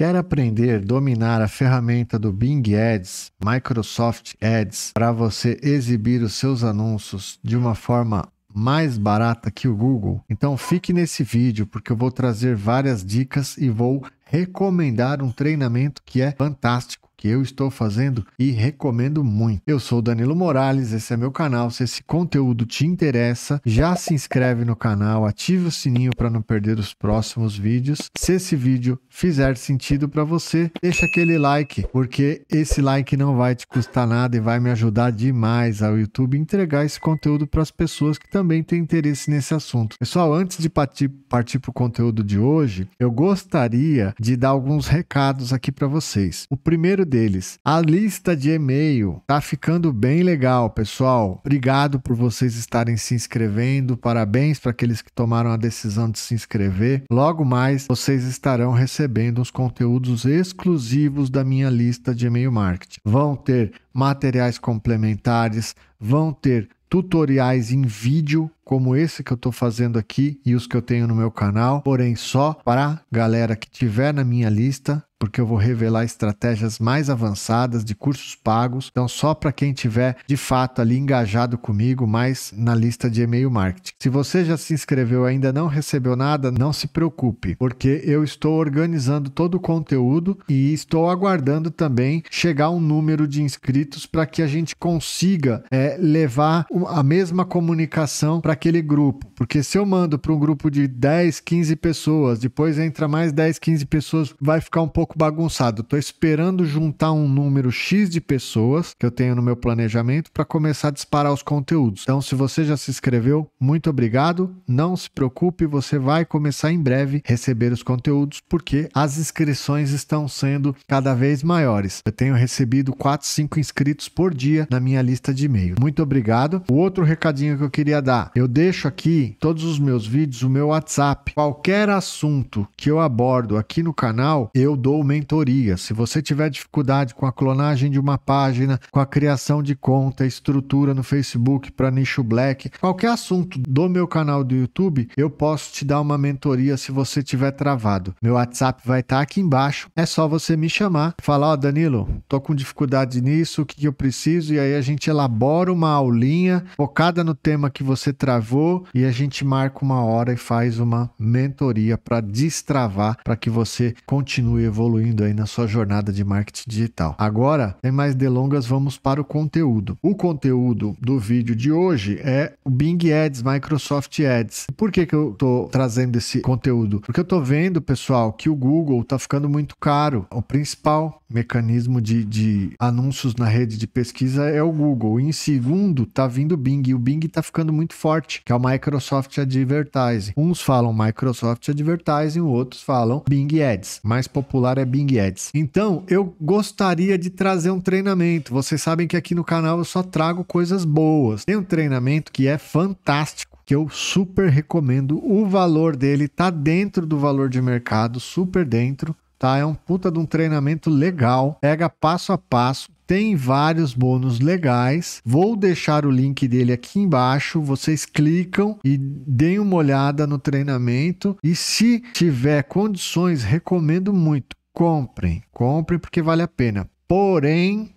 Quer aprender a dominar a ferramenta do Bing Ads, Microsoft Ads, para você exibir os seus anúncios de uma forma mais barata que o Google? Então fique nesse vídeo porque eu vou trazer várias dicas e vou recomendar um treinamento que é fantástico que eu estou fazendo e recomendo muito. Eu sou Danilo Morales, esse é meu canal. Se esse conteúdo te interessa, já se inscreve no canal, ative o sininho para não perder os próximos vídeos. Se esse vídeo fizer sentido para você, deixa aquele like, porque esse like não vai te custar nada e vai me ajudar demais ao YouTube entregar esse conteúdo para as pessoas que também têm interesse nesse assunto. Pessoal, antes de partir para o conteúdo de hoje, eu gostaria de dar alguns recados aqui para vocês. O primeiro deles. A lista de e-mail tá ficando bem legal, pessoal. Obrigado por vocês estarem se inscrevendo. Parabéns para aqueles que tomaram a decisão de se inscrever. Logo mais vocês estarão recebendo os conteúdos exclusivos da minha lista de e-mail marketing. Vão ter materiais complementares, vão ter tutoriais em vídeo como esse que eu estou fazendo aqui e os que eu tenho no meu canal, porém só para galera que tiver na minha lista, porque eu vou revelar estratégias mais avançadas de cursos pagos. Então, só para quem tiver de fato ali engajado comigo, mais na lista de e-mail marketing. Se você já se inscreveu e ainda não recebeu nada, não se preocupe, porque eu estou organizando todo o conteúdo e estou aguardando também chegar um número de inscritos para que a gente consiga é, levar a mesma comunicação para naquele grupo. Porque se eu mando para um grupo de 10, 15 pessoas, depois entra mais 10, 15 pessoas, vai ficar um pouco bagunçado. Estou esperando juntar um número X de pessoas que eu tenho no meu planejamento para começar a disparar os conteúdos. Então, se você já se inscreveu, muito obrigado. Não se preocupe, você vai começar em breve receber os conteúdos, porque as inscrições estão sendo cada vez maiores. Eu tenho recebido 4, 5 inscritos por dia na minha lista de e-mail. Muito obrigado. O outro recadinho que eu queria dar, eu deixo aqui todos os meus vídeos, o meu WhatsApp. Qualquer assunto que eu abordo aqui no canal, eu dou mentoria. Se você tiver dificuldade com a clonagem de uma página, com a criação de conta, estrutura no Facebook para nicho black, qualquer assunto do meu canal do YouTube, eu posso te dar uma mentoria se você tiver travado. Meu WhatsApp vai estar tá aqui embaixo. É só você me chamar, falar, ó oh, Danilo, tô com dificuldade nisso, o que eu preciso e aí a gente elabora uma aulinha focada no tema que você trabalha destravou e a gente marca uma hora e faz uma mentoria para destravar, para que você continue evoluindo aí na sua jornada de marketing digital. Agora, sem mais delongas, vamos para o conteúdo. O conteúdo do vídeo de hoje é o Bing Ads, Microsoft Ads. Por que, que eu estou trazendo esse conteúdo? Porque eu estou vendo, pessoal, que o Google está ficando muito caro. O principal mecanismo de, de anúncios na rede de pesquisa é o Google. E em segundo, está vindo o Bing. E o Bing está ficando muito forte que é o Microsoft Advertising. Uns falam Microsoft Advertising, outros falam Bing Ads. Mais popular é Bing Ads. Então, eu gostaria de trazer um treinamento. Vocês sabem que aqui no canal eu só trago coisas boas. Tem um treinamento que é fantástico que eu super recomendo. O valor dele tá dentro do valor de mercado, super dentro, tá? É um puta de um treinamento legal, pega passo a passo tem vários bônus legais. Vou deixar o link dele aqui embaixo. Vocês clicam e deem uma olhada no treinamento. E se tiver condições, recomendo muito. Comprem, comprem porque vale a pena. Porém,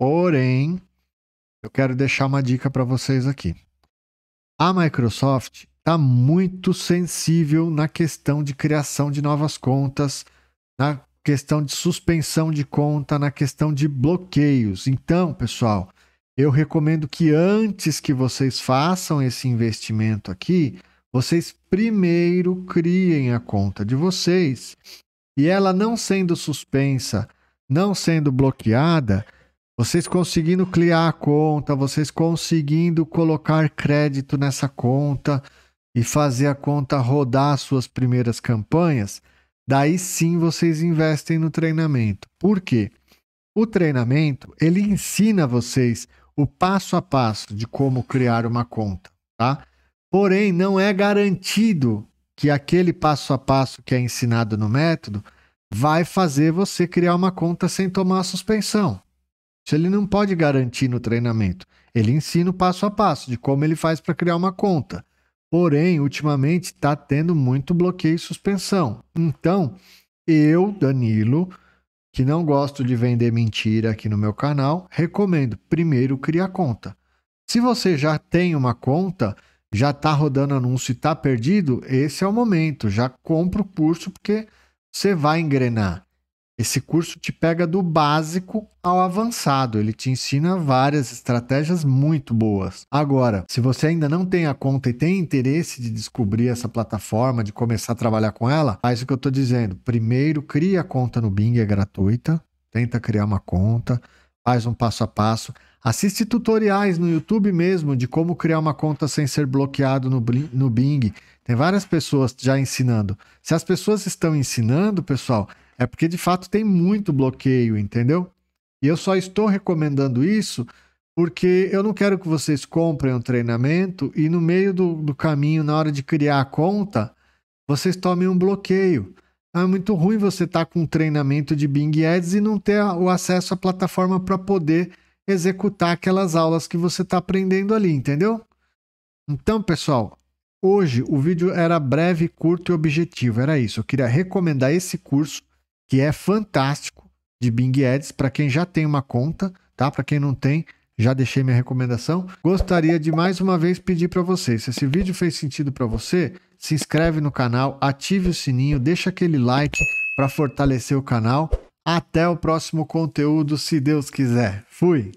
porém, eu quero deixar uma dica para vocês aqui. A Microsoft está muito sensível na questão de criação de novas contas, na questão de suspensão de conta, na questão de bloqueios. Então, pessoal, eu recomendo que antes que vocês façam esse investimento aqui, vocês primeiro criem a conta de vocês. E ela não sendo suspensa, não sendo bloqueada, vocês conseguindo criar a conta, vocês conseguindo colocar crédito nessa conta e fazer a conta rodar suas primeiras campanhas, daí sim vocês investem no treinamento. Por quê? O treinamento, ele ensina vocês o passo a passo de como criar uma conta, tá? Porém, não é garantido que aquele passo a passo que é ensinado no método vai fazer você criar uma conta sem tomar a suspensão. Isso ele não pode garantir no treinamento. Ele ensina o passo a passo de como ele faz para criar uma conta. Porém, ultimamente está tendo muito bloqueio e suspensão. Então, eu, Danilo, que não gosto de vender mentira aqui no meu canal, recomendo primeiro criar conta. Se você já tem uma conta, já está rodando anúncio e está perdido, esse é o momento. Já compra o curso porque você vai engrenar. Esse curso te pega do básico ao avançado, ele te ensina várias estratégias muito boas. Agora, se você ainda não tem a conta e tem interesse de descobrir essa plataforma, de começar a trabalhar com ela, faz o que eu estou dizendo. Primeiro, cria a conta no Bing, é gratuita. Tenta criar uma conta faz um passo a passo, assiste tutoriais no YouTube mesmo de como criar uma conta sem ser bloqueado no, no Bing. Tem várias pessoas já ensinando. Se as pessoas estão ensinando, pessoal, é porque de fato tem muito bloqueio, entendeu? E eu só estou recomendando isso porque eu não quero que vocês comprem um treinamento e no meio do, do caminho, na hora de criar a conta, vocês tomem um bloqueio. Ah, é muito ruim você estar tá com um treinamento de Bing Ads e não ter o acesso à plataforma para poder executar aquelas aulas que você está aprendendo ali, entendeu? Então, pessoal, hoje o vídeo era breve, curto e objetivo. Era isso. Eu queria recomendar esse curso que é fantástico de Bing Ads para quem já tem uma conta, tá? Para quem não tem, já deixei minha recomendação. Gostaria de mais uma vez pedir para vocês, se esse vídeo fez sentido para você, se inscreve no canal, ative o sininho, deixa aquele like para fortalecer o canal. Até o próximo conteúdo, se Deus quiser. Fui!